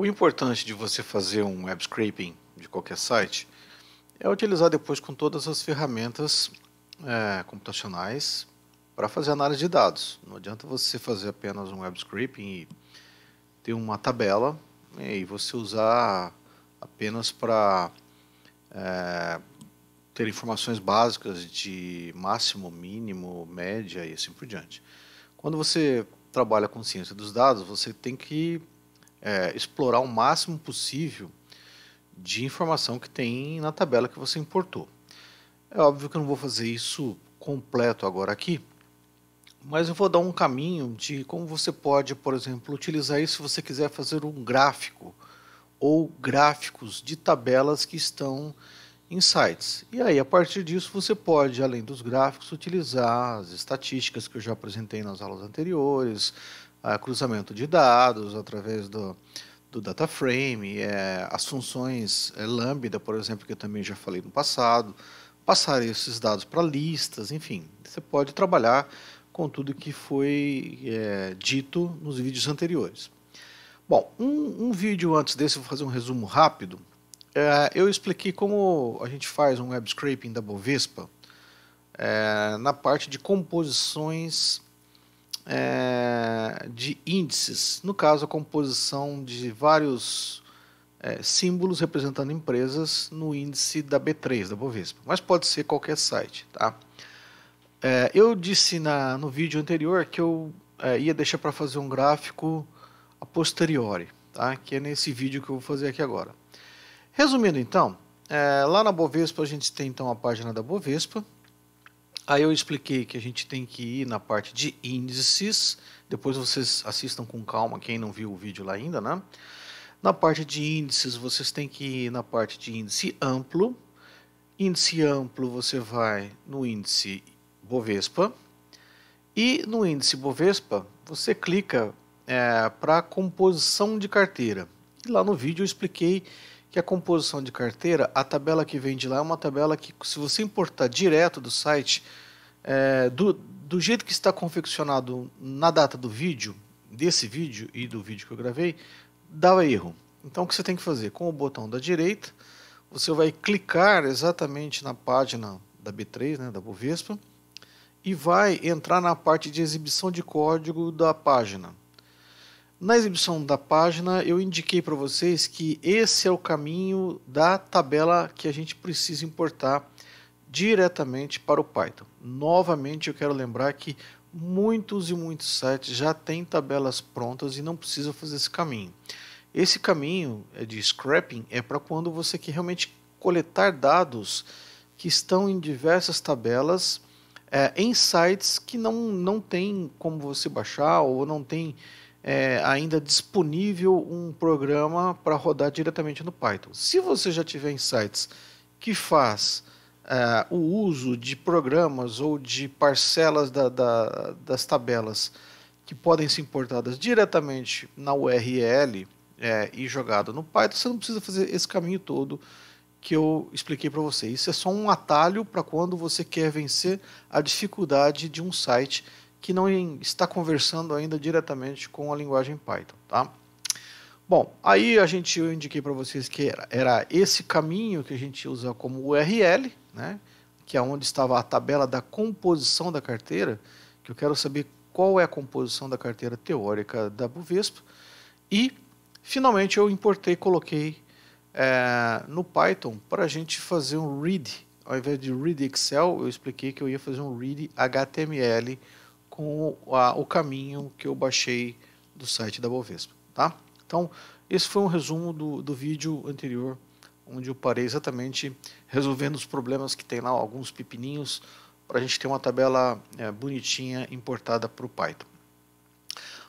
O importante de você fazer um web scraping de qualquer site é utilizar depois com todas as ferramentas é, computacionais para fazer análise de dados. Não adianta você fazer apenas um web scraping e ter uma tabela né, e você usar apenas para é, ter informações básicas de máximo, mínimo, média e assim por diante. Quando você trabalha com ciência dos dados, você tem que é, explorar o máximo possível de informação que tem na tabela que você importou. É óbvio que eu não vou fazer isso completo agora aqui, mas eu vou dar um caminho de como você pode, por exemplo, utilizar isso se você quiser fazer um gráfico ou gráficos de tabelas que estão em sites. E aí, a partir disso, você pode, além dos gráficos, utilizar as estatísticas que eu já apresentei nas aulas anteriores, uh, cruzamento de dados através do, do data frame, é, as funções é, lambda, por exemplo, que eu também já falei no passado, passar esses dados para listas, enfim, você pode trabalhar com tudo que foi é, dito nos vídeos anteriores. Bom, um, um, vídeo antes desse, vou fazer um resumo rápido. É, eu expliquei como a gente faz um web scraping da Bovespa é, na parte de composições é, de índices, no caso, a composição de vários é, símbolos representando empresas no índice da B3, da Bovespa. Mas pode ser qualquer site. Tá? É, eu disse na, no vídeo anterior que eu é, ia deixar para fazer um gráfico a posteriori, tá? que é nesse vídeo que eu vou fazer aqui agora. Resumindo então, é, lá na Bovespa a gente tem então a página da Bovespa, Aí eu expliquei que a gente tem que ir na parte de índices. Depois vocês assistam com calma, quem não viu o vídeo lá ainda, né? Na parte de índices, vocês têm que ir na parte de índice amplo. Índice amplo, você vai no índice Bovespa. E no índice Bovespa, você clica é, para composição de carteira. E lá no vídeo eu expliquei que a composição de carteira, a tabela que vem de lá é uma tabela que, se você importar direto do site, é, do, do jeito que está confeccionado na data do vídeo, desse vídeo e do vídeo que eu gravei, dava erro. Então o que você tem que fazer? Com o botão da direita, você vai clicar exatamente na página da B3, né, da Bovespa, e vai entrar na parte de exibição de código da página. Na exibição da página, eu indiquei para vocês que esse é o caminho da tabela que a gente precisa importar diretamente para o Python. Novamente, eu quero lembrar que muitos e muitos sites já têm tabelas prontas e não precisa fazer esse caminho. Esse caminho é de scrapping é para quando você quer realmente coletar dados que estão em diversas tabelas é, em sites que não, não tem como você baixar ou não tem é, ainda disponível um programa para rodar diretamente no Python. Se você já tiver em sites que faz é, o uso de programas ou de parcelas da, da, das tabelas que podem ser importadas diretamente na URL é, e jogado no Python, você não precisa fazer esse caminho todo que eu expliquei para você. Isso é só um atalho para quando você quer vencer a dificuldade de um site que não está conversando ainda diretamente com a linguagem Python, tá? Bom, aí a gente eu indiquei para vocês que era, era, esse caminho que a gente usa como URL, né? Que é onde estava a tabela da composição da carteira, que eu quero saber qual é a composição da carteira teórica da Bovespa. E, finalmente, eu importei e coloquei é, no Python para a gente fazer um read. Ao invés de read Excel, eu expliquei que eu ia fazer um read HTML com a, o caminho que eu baixei do site da Bovespa. Tá? Então, esse foi um resumo do, do vídeo anterior, onde eu parei exatamente resolvendo os problemas que tem lá, alguns pepininhos, para a gente ter uma tabela é, bonitinha importada para o Python.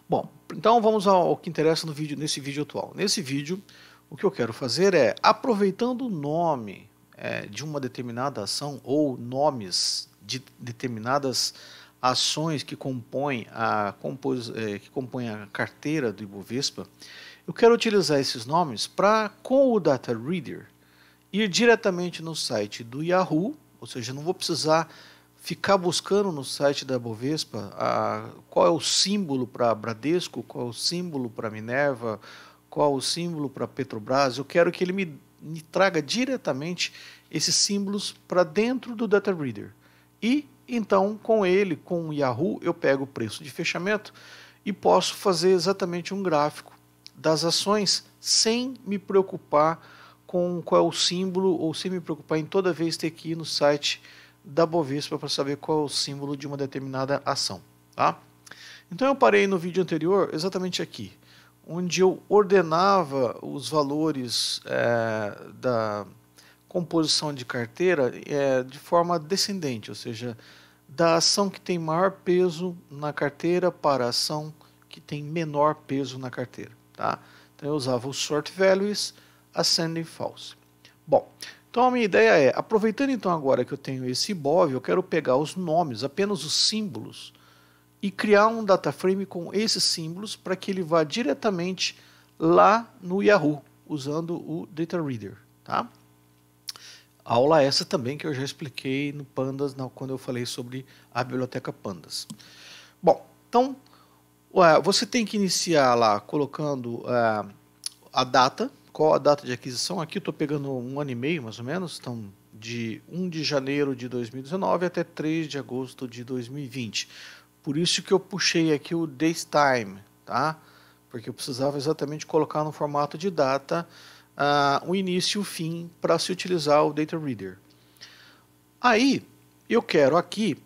Bom, então vamos ao que interessa no vídeo, nesse vídeo atual. Nesse vídeo, o que eu quero fazer é, aproveitando o nome é, de uma determinada ação ou nomes de determinadas ações que compõem a, compos, é, que compõem a carteira do Ibovespa, eu quero utilizar esses nomes para, com o Data Reader, ir diretamente no site do Yahoo, ou seja, não vou precisar ficar buscando no site da Bovespa a, qual é o símbolo para Bradesco, qual é o símbolo para Minerva, qual é o símbolo para Petrobras. Eu quero que ele me, me traga diretamente esses símbolos para dentro do Data Reader. E então com ele, com o Yahoo, eu pego o preço de fechamento e posso fazer exatamente um gráfico das ações sem me preocupar com qual é o símbolo ou sem me preocupar em toda vez ter que ir no site da Bovespa para saber qual é o símbolo de uma determinada ação, tá? Então eu parei no vídeo anterior exatamente aqui, onde eu ordenava os valores é, da, composição de carteira é de forma descendente, ou seja, da ação que tem maior peso na carteira para a ação que tem menor peso na carteira. Tá? Então eu usava o sort values ascending false. Bom, então a minha ideia é, aproveitando então agora que eu tenho esse IBOV, eu quero pegar os nomes, apenas os símbolos, e criar um data frame com esses símbolos para que ele vá diretamente lá no Yahoo, usando o Data Reader. Tá? Aula essa também que eu já expliquei no Pandas, quando eu falei sobre a biblioteca Pandas. Bom, então você tem que iniciar lá colocando é, a data, qual a data de aquisição. Aqui estou pegando um ano e meio, mais ou menos, então de 1 de janeiro de 2019 até 3 de agosto de 2020. Por isso que eu puxei aqui o time tá? Porque eu precisava exatamente colocar no formato de data uh, início e o fim para se utilizar o Data Reader. Aí, eu quero aqui,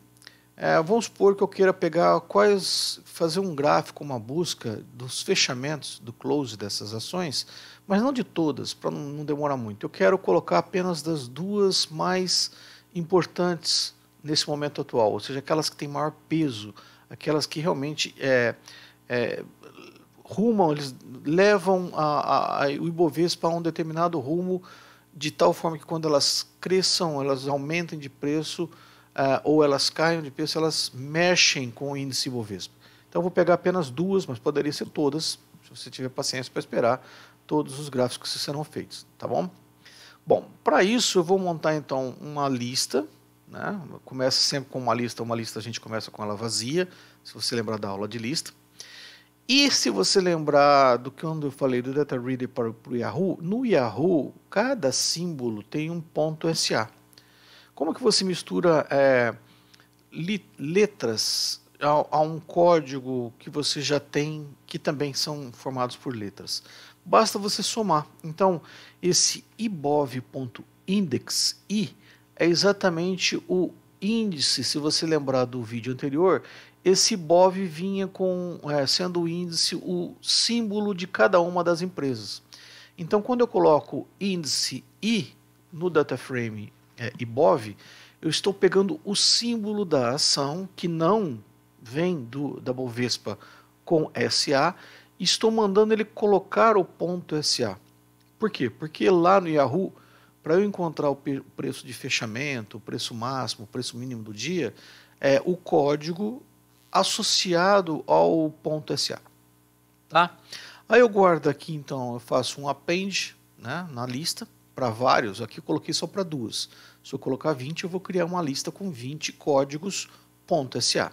é, vamos supor que eu queira pegar quais, fazer um gráfico, uma busca dos fechamentos, do close dessas ações, mas não de todas, para não, não demorar muito. Eu quero colocar apenas das duas mais importantes nesse momento atual, ou seja, aquelas que têm maior peso, aquelas que realmente é, é, rumam, eles levam a, a, a, o Ibovespa a um determinado rumo, de tal forma que quando elas cresçam, elas aumentem de preço, uh, ou elas caiam de preço, elas mexem com o índice Ibovespa. Então, vou pegar apenas duas, mas poderia ser todas, se você tiver paciência para esperar todos os gráficos que serão feitos, tá bom? Bom, para isso eu vou montar então uma lista, né? Começa sempre com uma lista, uma lista a gente começa com ela vazia, se você lembrar da aula de lista. E se você lembrar do que eu falei do Data Reader para o Yahoo, no Yahoo cada símbolo tem um ponto SA. Como que você mistura é, letras a, a um código que você já tem, que também são formados por letras? Basta você somar. Então, esse ibov.index i é exatamente o índice, se você lembrar do vídeo anterior, esse BOV vinha com, é, sendo o índice, o símbolo de cada uma das empresas. Então, quando eu coloco índice I no data é, IBOV, eu estou pegando o símbolo da ação, que não vem do, da Bovespa com SA, e estou mandando ele colocar o ponto SA. Por quê? Porque lá no Yahoo, para eu encontrar o preço de fechamento, o preço máximo, o preço mínimo do dia, é, o código associado ao ponto .sa. Tá? Aí eu guardo aqui, então, eu faço um append né, na lista para vários. Aqui eu coloquei só para duas. Se eu colocar 20, eu vou criar uma lista com 20 códigos .sa.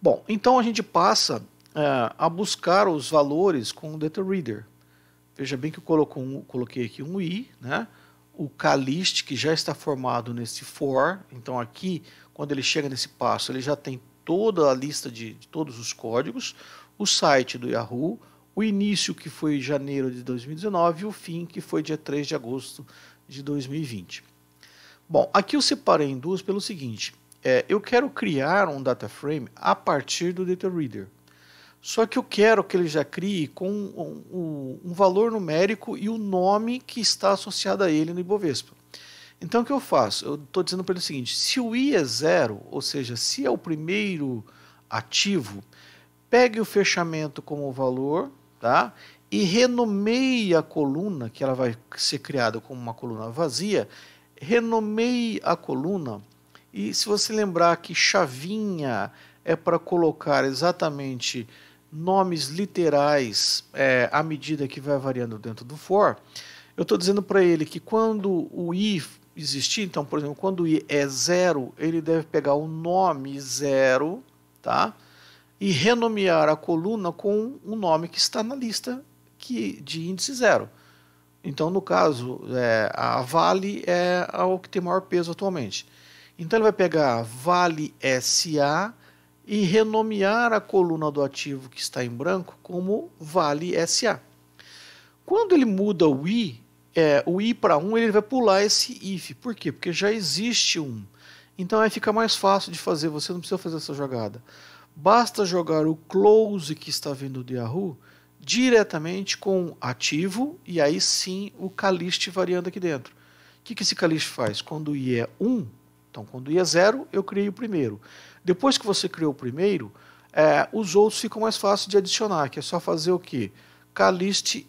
Bom, então a gente passa é, a buscar os valores com o reader. Veja bem que eu coloco um, coloquei aqui um i, né? o calist que já está formado nesse for. Então aqui, quando ele chega nesse passo, ele já tem toda a lista de, de todos os códigos, o site do Yahoo, o início que foi janeiro de 2019 e o fim que foi dia 3 de agosto de 2020. Bom, aqui eu separei em duas pelo seguinte, é, eu quero criar um data frame a partir do data reader. Só que eu quero que ele já crie com um, um, um valor numérico e o nome que está associado a ele no Ibovespa. Então o que eu faço? Eu estou dizendo para ele o seguinte: se o I é zero, ou seja, se é o primeiro ativo, pegue o fechamento como valor, tá? E renomeie a coluna, que ela vai ser criada como uma coluna vazia, renomeie a coluna. E se você lembrar que chavinha é para colocar exatamente nomes literais é, à medida que vai variando dentro do for, eu estou dizendo para ele que quando o i existir. Então, por exemplo, quando i é zero, ele deve pegar o nome zero, tá? E renomear a coluna com o nome que está na lista que, de índice zero. Então, no caso, é, a Vale é o que tem maior peso atualmente. Então, ele vai pegar Vale SA e renomear a coluna do ativo que está em branco como Vale SA. Quando ele muda o I, é, o i para 1 ele vai pular esse if. Por quê? Porque já existe um. Então aí fica mais fácil de fazer, você não precisa fazer essa jogada. Basta jogar o close que está vindo do Yahoo diretamente com ativo e aí sim o caliste variando aqui dentro. O que, que esse caliste faz? Quando o i é 1, então quando o i é 0, eu criei o primeiro. Depois que você criou o primeiro, é, os outros ficam mais fáceis de adicionar, que é só fazer o que? Caliste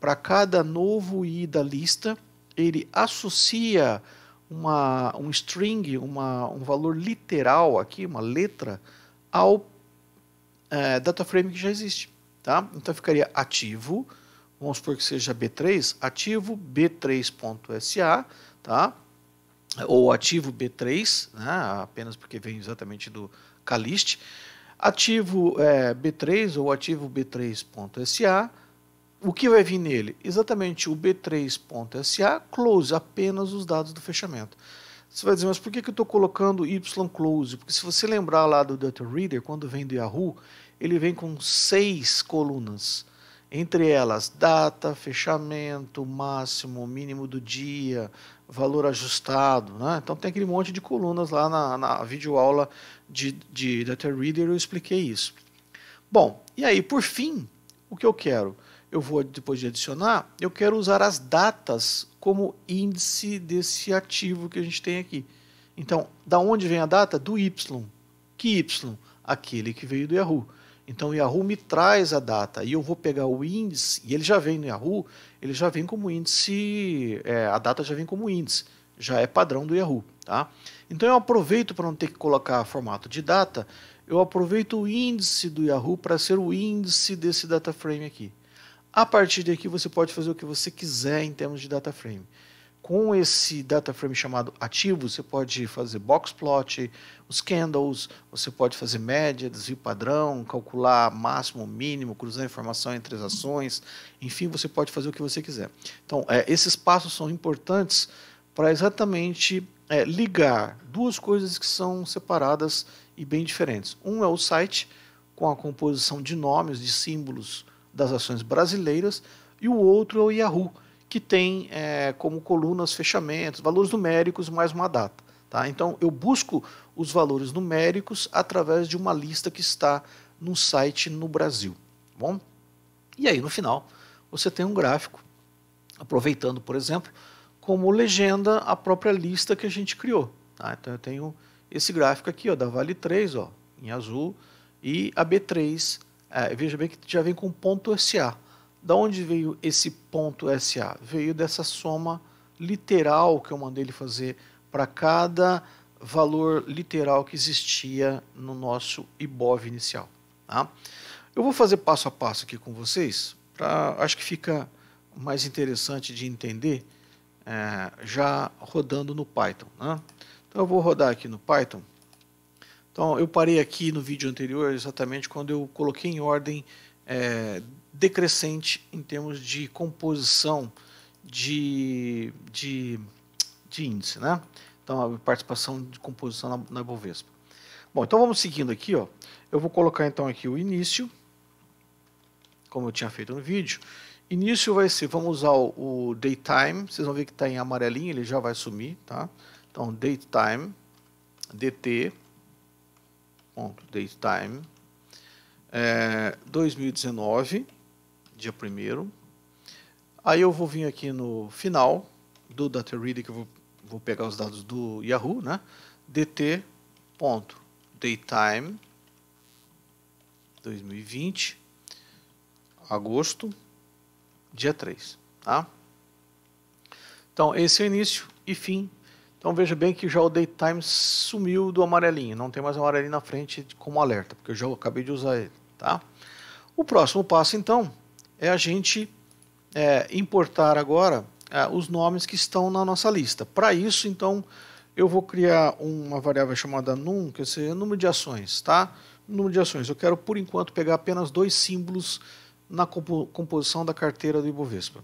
para cada novo i da lista, ele associa uma, um string, uma, um valor literal aqui, uma letra, ao é, data frame que já existe. Tá? Então ficaria ativo, vamos supor que seja B3, ativo B3.sa, tá? ou ativo B3, né? apenas porque vem exatamente do Caliste, ativo é, B3 ou ativo B3.sa, o que vai vir nele? Exatamente o B3.SA close, apenas os dados do fechamento. Você vai dizer, mas por que, eu estou colocando Y close? Porque se você lembrar lá do Data Reader, quando vem do Yahoo, ele vem com seis colunas. Entre elas, data, fechamento, máximo, mínimo do dia, valor ajustado. Né? Então tem aquele monte de colunas lá na, na videoaula de, de Data Reader, eu expliquei isso. Bom, e aí, por fim, o que eu quero? eu vou depois de adicionar, eu quero usar as datas como índice desse ativo que a gente tem aqui. Então, da onde vem a data? Do Y. Que Y? Aquele que veio do Yahoo. Então, o Yahoo me traz a data e eu vou pegar o índice, e ele já vem no Yahoo, ele já vem como índice, é, a data já vem como índice, já é padrão do Yahoo. Tá? Então, eu aproveito para não ter que colocar formato de data, eu aproveito o índice do Yahoo para ser o índice desse data frame aqui. A partir daqui você pode fazer o que você quiser em termos de data frame. Com esse data frame chamado ativo, você pode fazer box plot, os candles, você pode fazer média, desvio padrão, calcular máximo, mínimo, cruzar informação entre as ações, enfim, você pode fazer o que você quiser. Então, é, esses passos são importantes para exatamente é, ligar duas coisas que são separadas e bem diferentes. Um é o site, com a composição de nomes, de símbolos, das ações brasileiras, e o outro é o Yahoo, que tem é, como colunas fechamentos, valores numéricos mais uma data. Tá? Então eu busco os valores numéricos através de uma lista que está num site no Brasil. Tá bom? E aí no final você tem um gráfico, aproveitando, por exemplo, como legenda a própria lista que a gente criou. Tá? Então eu tenho esse gráfico aqui ó, da Vale 3 ó, em azul e a B3 é, veja bem que já vem com ponto SA. Da onde veio esse ponto SA? Veio dessa soma literal que eu mandei ele fazer para cada valor literal que existia no nosso IBOV inicial. Tá? Eu vou fazer passo a passo aqui com vocês, pra, acho que fica mais interessante de entender é, já rodando no Python. Né? Então eu vou rodar aqui no Python então, eu parei aqui no vídeo anterior exatamente quando eu coloquei em ordem é, decrescente em termos de composição de, de, de índice, né? Então, a participação de composição na, na Bovespa. Bom, então vamos seguindo aqui, ó. Eu vou colocar então aqui o início, como eu tinha feito no vídeo. Início vai ser, vamos usar o, o daytime, vocês vão ver que está em amarelinho, ele já vai sumir, tá? Então, daytime, dt, www.datetime. É, 2019, dia 1 Aí eu vou vir aqui no final do data reader que eu vou, vou pegar os dados do Yahoo, né? dt.datetime 2020 agosto dia 3, tá? Então, esse é o início e fim então veja bem que já o Daytime sumiu do amarelinho, não tem mais amarelinho na frente como alerta, porque eu já acabei de usar ele, tá? O próximo passo então é a gente é, importar agora é, os nomes que estão na nossa lista. Para isso então eu vou criar uma variável chamada num, que seja número de ações, tá? Número de ações. Eu quero por enquanto pegar apenas dois símbolos na compo composição da carteira do Ibovespa.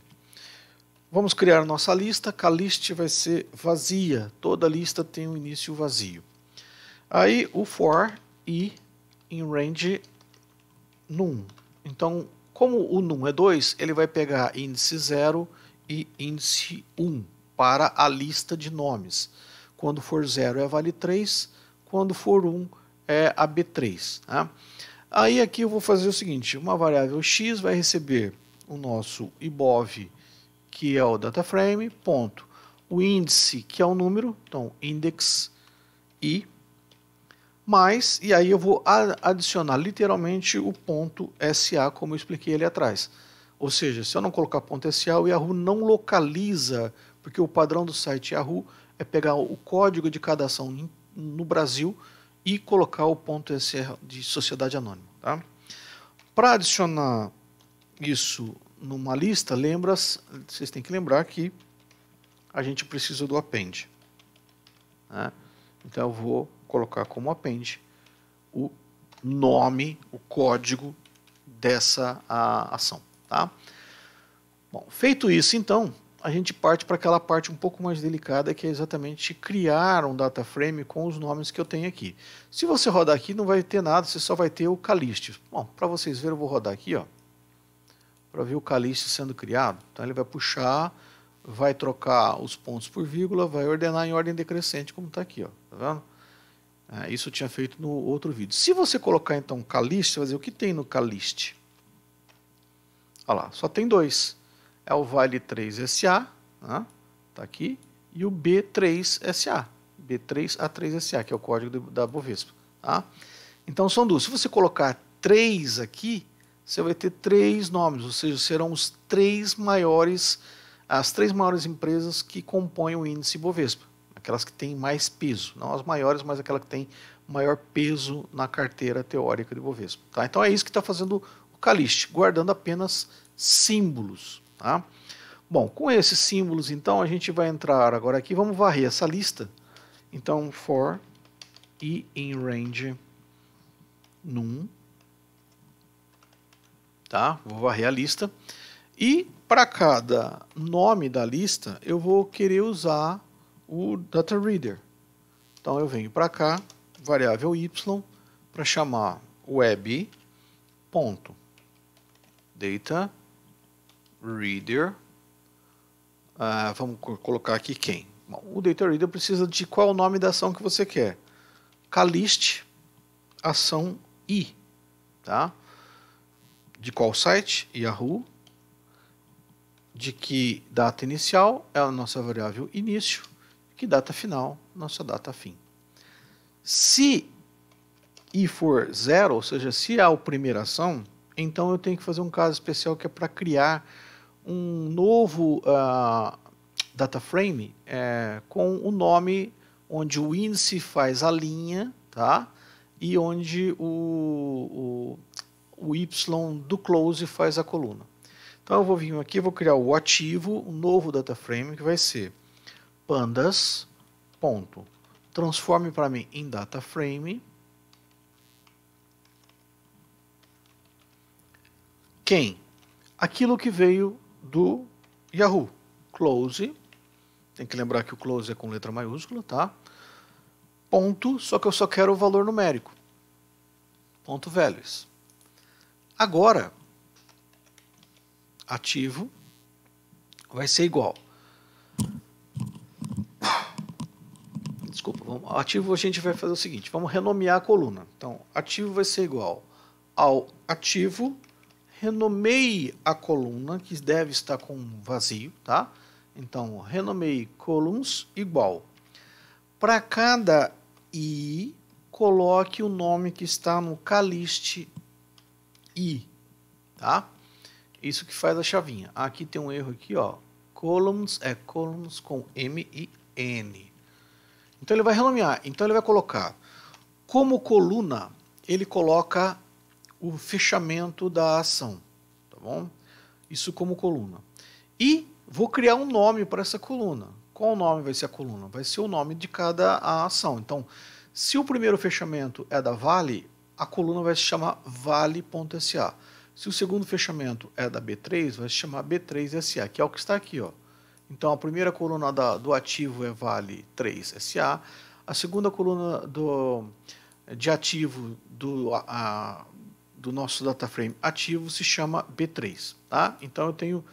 Vamos criar nossa lista, caliste vai ser vazia, toda lista tem um início vazio. Aí o for e em range num. Então, como o num é 2, ele vai pegar índice 0 e índice 1 um para a lista de nomes. Quando for 0 é vale 3, quando for 1 um é a B3. Tá? Aí aqui eu vou fazer o seguinte, uma variável x vai receber o nosso IBOV que é o Data Frame ponto. O índice, que é o número, então index i, mais, e aí eu vou adicionar literalmente o ponto SA, como eu expliquei ali atrás. Ou seja, se eu não colocar ponto SA, o Yahoo não localiza, porque o padrão do site Yahoo é pegar o código de cada ação no Brasil e colocar o ponto SA de sociedade anônima. Tá? Para adicionar isso numa lista, lembra, vocês têm que lembrar que a gente precisa do append. Né? Então eu vou colocar como append o nome, o código dessa a, ação. Tá? Bom, feito isso, então, a gente parte para aquela parte um pouco mais delicada, que é exatamente criar um data frame com os nomes que eu tenho aqui. Se você rodar aqui, não vai ter nada, você só vai ter o Caliste. Bom, para vocês verem, eu vou rodar aqui, ó para ver o cálice sendo criado. Então ele vai puxar, vai trocar os pontos por vírgula, vai ordenar em ordem decrescente, como está aqui. Ó, tá vendo? É, isso eu tinha feito no outro vídeo. Se você colocar então caliste, você vai dizer o que tem no caliste. Olha lá, só tem dois. É o Vale 3SA, né? tá aqui, e o B3SA, B3A3SA, que é o código da Bovespa. Tá? Então são duas. Se você colocar 3 aqui, você vai ter três nomes, ou seja, serão os três maiores, as três maiores empresas que compõem o índice Bovespa, aquelas que têm mais peso, não as maiores, mas aquela que tem maior peso na carteira teórica de Bovespa. Tá? Então é isso que está fazendo o Caliste, guardando apenas símbolos. Tá? Bom, com esses símbolos, então, a gente vai entrar agora aqui, vamos varrer essa lista. Então, for e in range num tá? Vou varrer a lista. E para cada nome da lista, eu vou querer usar o data reader. Então eu venho para cá, variável y, para chamar web ponto data reader. Ah, vamos colocar aqui quem? Bom, o data reader precisa de qual o nome da ação que você quer. Calist ação i, tá? de qual site? Yahoo. De que data inicial é a nossa variável início. Que data final, nossa data fim. Se i for zero, ou seja, se há a primeira ação, então eu tenho que fazer um caso especial que é para criar um novo uh, data frame é, com o nome onde o índice faz a linha, tá? E onde o, o o Y do close faz a coluna. Então eu vou vir aqui, vou criar o ativo, um novo dataframe que vai ser pandas. Ponto. Transforme para mim em dataframe. Quem? Aquilo que veio do Yahoo. Close. Tem que lembrar que o close é com letra maiúscula, tá? Ponto, só que eu só quero o valor numérico. Ponto values. Agora, ativo vai ser igual. Desculpa, vamos, ativo a gente vai fazer o seguinte, vamos renomear a coluna. Então, ativo vai ser igual ao ativo, renomeie a coluna, que deve estar com vazio, tá? Então, renomeie columns igual. Para cada i, coloque o nome que está no caliste I, tá? Isso que faz a chavinha. Aqui tem um erro aqui, ó. Columns é columns com M e N. Então ele vai renomear. Então ele vai colocar como coluna, ele coloca o fechamento da ação, tá bom? Isso como coluna. E vou criar um nome para essa coluna. Qual nome vai ser a coluna? Vai ser o nome de cada ação. Então, se o primeiro fechamento é da Vale, a coluna vai se chamar vale.sa. Se o segundo fechamento é da B3, vai se chamar B3SA, que é o que está aqui. Ó. Então, a primeira coluna da, do ativo é vale 3SA, a segunda coluna do, de ativo do, a, do nosso ativo se chama B3. Tá? Então, eu tenho,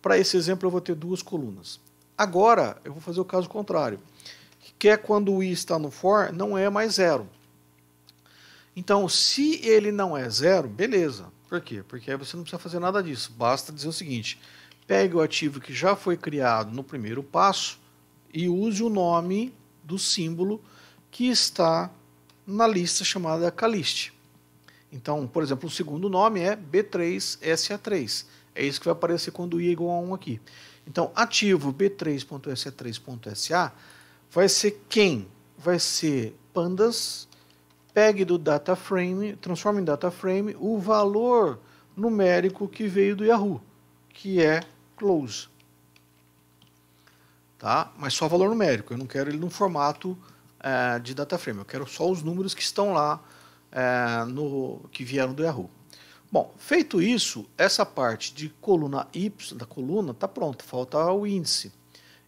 para esse exemplo, eu vou ter duas colunas. Agora, eu vou fazer o caso contrário, que é quando o i está no for, não é mais zero. Então, se ele não é zero, beleza. Por quê? Porque aí você não precisa fazer nada disso. Basta dizer o seguinte: pegue o ativo que já foi criado no primeiro passo e use o nome do símbolo que está na lista chamada Caliste. Então, por exemplo, o segundo nome é B3SA3. É isso que vai aparecer quando i é igual a 1 aqui. Então, ativo b3.sa3.sa vai ser quem? Vai ser pandas pegue do data frame, transforme em data frame o valor numérico que veio do Yahoo, que é close. Tá? Mas só valor numérico, eu não quero ele no formato é, de data frame, eu quero só os números que estão lá é, no, que vieram do Yahoo. Bom, feito isso, essa parte de coluna Y da coluna está pronta, falta o índice.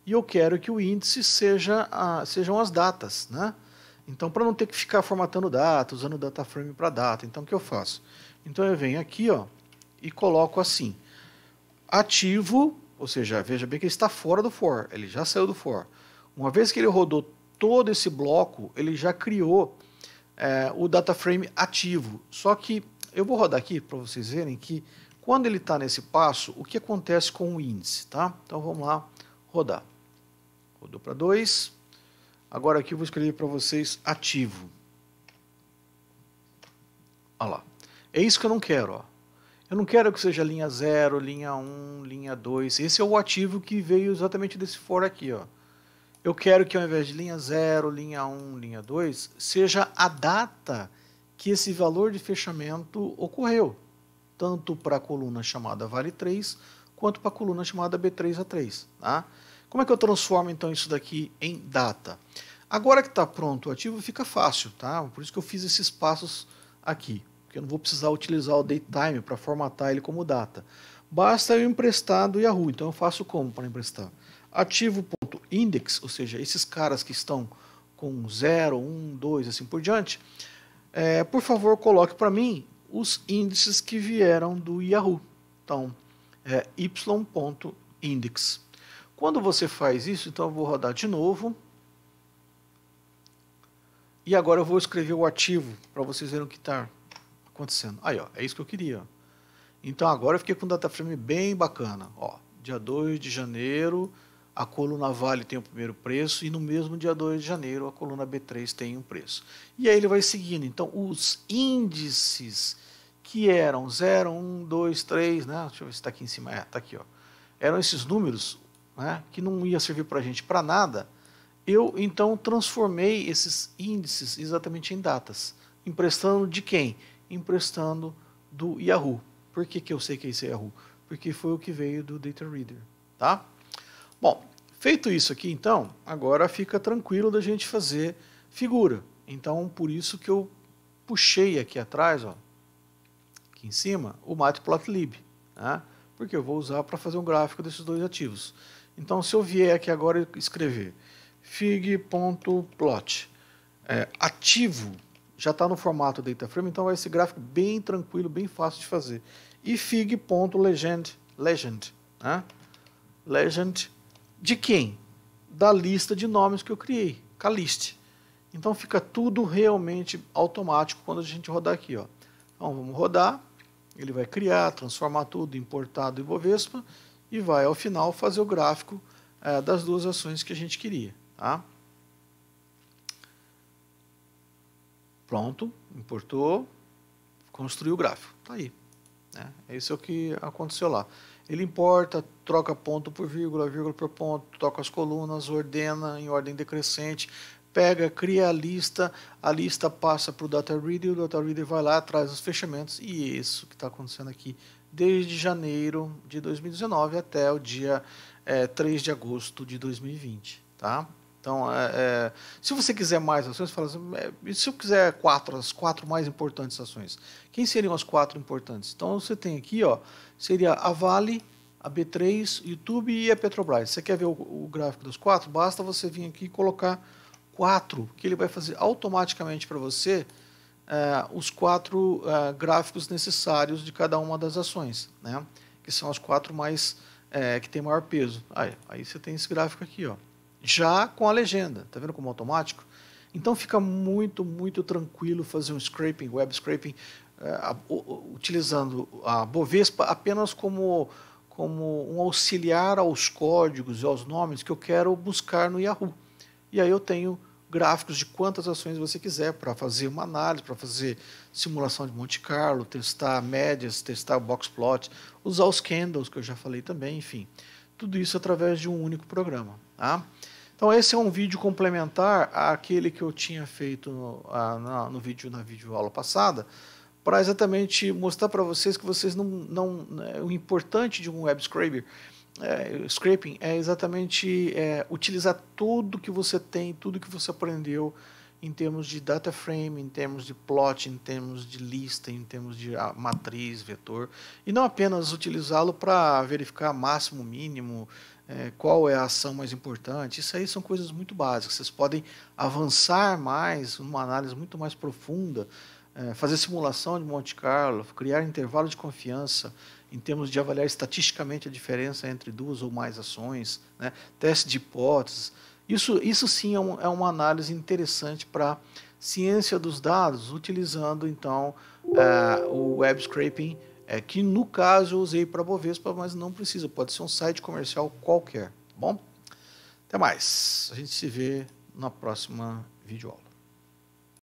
E eu quero que o índice seja a, sejam as datas, né? Então, para não ter que ficar formatando data, usando data frame para data, então o que eu faço? Então eu venho aqui ó, e coloco assim, ativo, ou seja, veja bem que ele está fora do for, ele já saiu do for. Uma vez que ele rodou todo esse bloco, ele já criou é, o data frame ativo. Só que eu vou rodar aqui para vocês verem que quando ele está nesse passo, o que acontece com o índice, tá? Então vamos lá rodar. Rodou para 2, Agora aqui eu vou escrever para vocês ativo. Olha lá. É isso que eu não quero. Ó. Eu não quero que seja linha 0, linha 1, um, linha 2. Esse é o ativo que veio exatamente desse for aqui. Ó. Eu quero que ao invés de linha 0, linha 1, um, linha 2, seja a data que esse valor de fechamento ocorreu. Tanto para a coluna chamada vale 3, quanto para a coluna chamada B3A3. Tá? Como é que eu transformo então isso daqui em data? Agora que está pronto o ativo, fica fácil, tá? Por isso que eu fiz esses passos aqui, porque eu não vou precisar utilizar o DateTime para formatar ele como data. Basta eu emprestar do Yahoo. Então eu faço como para emprestar? Ativo.index, ou seja, esses caras que estão com 0, 1, 2, assim por diante, é, por favor, coloque para mim os índices que vieram do Yahoo. Então, é y.index. Quando você faz isso, então eu vou rodar de novo. E agora eu vou escrever o ativo para vocês verem o que está acontecendo. Aí, ó, é isso que eu queria. Então agora eu fiquei com um frame bem bacana. Ó, dia 2 de janeiro, a coluna Vale tem o primeiro preço e no mesmo dia 2 de janeiro a coluna B3 tem um preço. E aí ele vai seguindo. Então os índices que eram 0, 1, 2, 3, né? deixa eu ver se está aqui em cima, está é, aqui, ó. eram esses números, né, que não ia servir para a gente para nada, eu então transformei esses índices exatamente em datas. Emprestando de quem? Emprestando do Yahoo. Por que, que eu sei que é esse é Yahoo? Porque foi o que veio do Data Reader. Tá? Bom, feito isso aqui então, agora fica tranquilo da gente fazer figura. Então, por isso que eu puxei aqui atrás, ó, aqui em cima, o Matplotlib, né? porque eu vou usar para fazer um gráfico desses dois ativos. Então, se eu vier aqui agora e escrever fig.plot é, ativo, já está no formato dataframe, então vai esse gráfico bem tranquilo, bem fácil de fazer. E fig.legend, legend, né? legend de quem? Da lista de nomes que eu criei, calist. Então fica tudo realmente automático quando a gente rodar aqui. Ó. Então vamos rodar, ele vai criar, transformar tudo, importar do Ibovespa, e vai, ao final, fazer o gráfico é, das duas ações que a gente queria. Tá? Pronto, importou, construiu o gráfico. Está aí. Né? É isso é o que aconteceu lá. Ele importa, troca ponto por vírgula, vírgula por ponto, troca as colunas, ordena em ordem decrescente, pega, cria a lista, a lista passa para o Data Reader, o Data Reader vai lá, traz os fechamentos, e é isso que está acontecendo aqui desde janeiro de 2019 até o dia é, eh, 3 de agosto de 2020. Tá? Então, é, é, se você quiser mais ações, fala assim, é, se eu quiser quatro, as quatro mais importantes ações, quem seriam as quatro importantes? Então, você tem aqui, ó, seria a Vale, a B3, YouTube e a Petrobras. Você quer ver o, o gráfico das quatro? Basta você vir aqui e colocar quatro, que ele vai fazer automaticamente para você é, os quatro é, gráficos necessários de cada uma das ações, né? que são as quatro mais é, que tem maior peso. Aí, aí você tem esse gráfico aqui, ó. já com a legenda, Está vendo como automático? Então fica muito, muito tranquilo fazer um scraping, web scraping, é, utilizando a Bovespa apenas como como um auxiliar aos códigos e aos nomes que eu quero buscar no Yahoo. E aí eu tenho gráficos de quantas ações você quiser para fazer uma análise, para fazer simulação de Monte Carlo, testar médias, testar box plot, usar os candles que eu já falei também, enfim, tudo isso através de um único programa. Tá? Então esse é um vídeo complementar àquele que eu tinha feito no, a, na, no vídeo na videoaula passada, para exatamente mostrar para vocês que vocês não, não né, o importante de um web scraper é, scraping é exatamente é, utilizar tudo que você tem, tudo que você aprendeu em termos de data frame, em termos de plot, em termos de lista, em termos de ah, matriz, vetor, e não apenas utilizá-lo para verificar máximo, mínimo, é, qual é a ação mais importante. Isso aí são coisas muito básicas. Vocês podem avançar mais, numa análise muito mais profunda, é, fazer simulação de Monte Carlo, criar intervalo de confiança, em termos de avaliar estatisticamente a diferença entre duas ou mais ações, né? teste de hipóteses. Isso, isso sim é, um, é uma análise interessante para ciência dos dados, utilizando então é, o web scraping, é, que no caso eu usei para Bovespa, mas não precisa, pode ser um site comercial qualquer, tá bom? Até mais, a gente se vê na próxima videoaula.